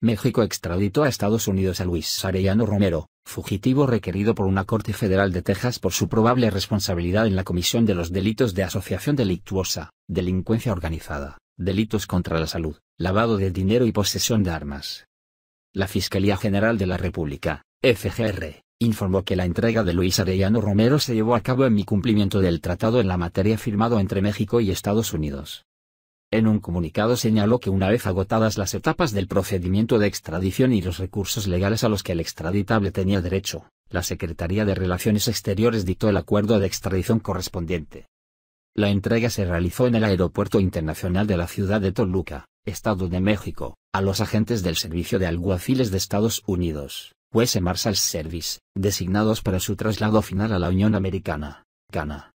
México extraditó a Estados Unidos a Luis Arellano Romero, fugitivo requerido por una corte federal de Texas por su probable responsabilidad en la comisión de los delitos de asociación delictuosa, delincuencia organizada, delitos contra la salud, lavado de dinero y posesión de armas. La Fiscalía General de la República, FGR, informó que la entrega de Luis Arellano Romero se llevó a cabo en mi cumplimiento del tratado en la materia firmado entre México y Estados Unidos, en un comunicado señaló que una vez agotadas las etapas del procedimiento de extradición y los recursos legales a los que el extraditable tenía derecho, la Secretaría de Relaciones Exteriores dictó el acuerdo de extradición correspondiente. La entrega se realizó en el Aeropuerto Internacional de la ciudad de Toluca, Estado de México, a los agentes del Servicio de Alguaciles de Estados Unidos, US pues Marshals Service, designados para su traslado final a la Unión Americana, Ghana.